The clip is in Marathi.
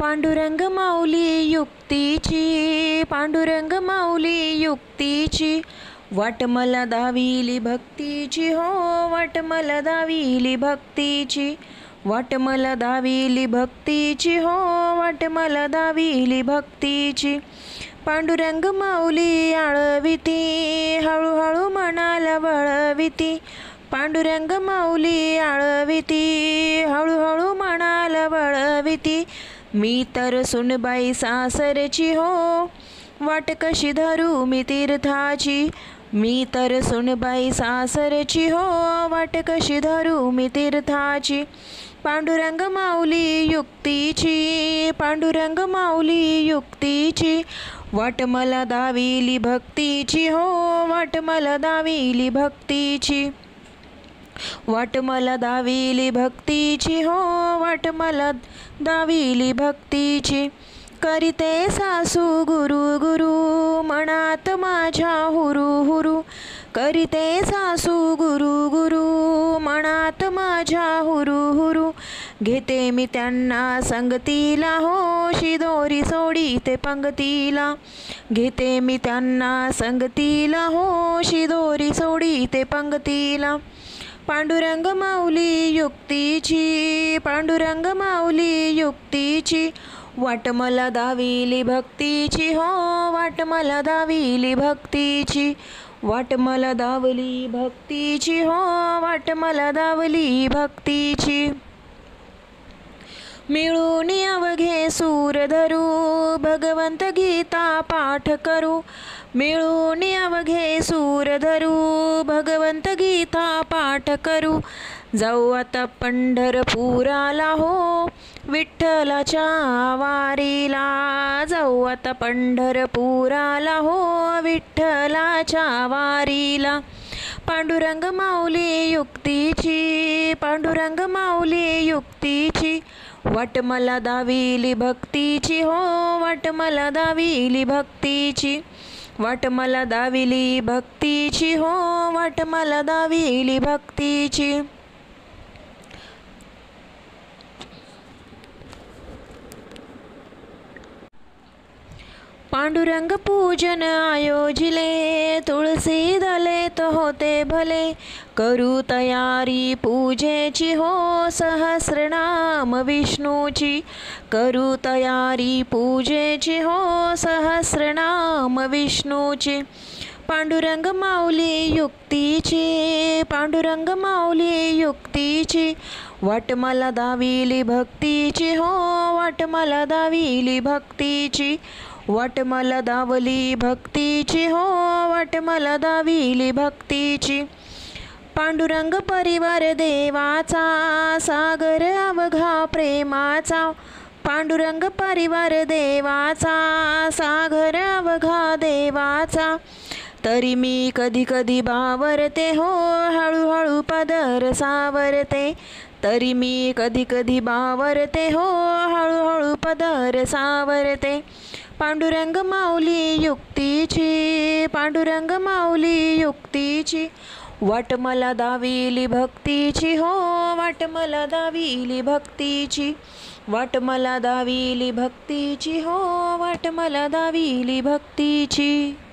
पांडुरंग माऊली युक्तीची पांडुरंग माऊली युक्तीची वाट मला दाविली भक्तीची हो वाट मला दाविली भक्तीची वाट मला दावीली भक्तीची हो वाट मला दावीली भक्तीची पांडुरंग माऊली आळविती हळूहळू मनाला वळविती पांडुरंग माऊली आळविती हळूहळू मनाला वळविती मी तर सुनबाई सासरची हो वाट कशी धरू मी तीर्थाची मी तर सुनबाई सासरची हो वाट कशी धरू मी तीर्थाची पांडुरंग माऊली युक्तीची पांडुरंग माऊली युक्तीची वाट मला दाविली भक्तीची हो वाट मला दाविली भक्तीची वाट मला दाविली भक्तीची हो वाट मला दाविली भक्तीची करीते सासू गुरु गुरु मनात माझ्या हुरु हुरु करीते सासू गुरु गुरु मनात माझ्या हुरू हुरु घेते मी त्यांना संगतीला हो शिदोरी ते पंगतीला घेते मी त्यांना संगतीला हो शिदोरी ते पंगतीला पांडुरंग माऊली युक्तीची पांडुरंग माऊली युक्तीची वाट मला दाविली भक्तीची हो वाट मला दाविली भक्तीची वाट मला दावली भक्तीची हो वाट मला दावली भक्तीची मिळून अवघे सूर धरू भगवंत गीता पाठ करू मिळून अवघे सूर धरू भगवंत गीता पाठ करू जाऊ आता पंढरपुराला हो विठ्ठलाच्या वारीला जाऊ आता पंढरपुराला हो विठ्ठलाच्या वारीला पांडुरंग माऊली युक्तीची पांडुरंग माऊली युक्तीची वट मला दाविली भक्तीची हो वाट मला दाविली भक्तीची वाट मला दाविली भक्तीची हो वाट मला दाविली भक्तीची पांडुरंग पूजन आयोजिले तुळसी दले तो होते भले करू तयारी पूजेची हो सहस्रनाम विष्णूची करू तयारी पूजेची हो सहस्रनाम विष्णूची पांडुरंग माऊली युक्तीची पांडुरंग माऊली युक्तीची वाट मला दाविली भक्तीची हो वाट मला दाविली भक्तीची वट मला दावली भक्तीची हो वट मला दाविली भक्तीची पांडुरंग परिवार देवाचा सागर अवघा प्रेमाचा पांडुरंग परिवार देवाचा सागर अवघा देवाचा तरी मी कधी कधी बावरते हो हळूहळू पदर सावरते तरी मी कधी कधी बावरते हो हळूहळू पदर सावरते पांडुरंग माऊली युक्तीची पांडुरंग माऊली युक्तीची वाट मला दाविली भक्तीची हो वाट मला दाविली भक्तीची वाट मला दाविली भक्तीची हो वाट मला दाविली भक्तीची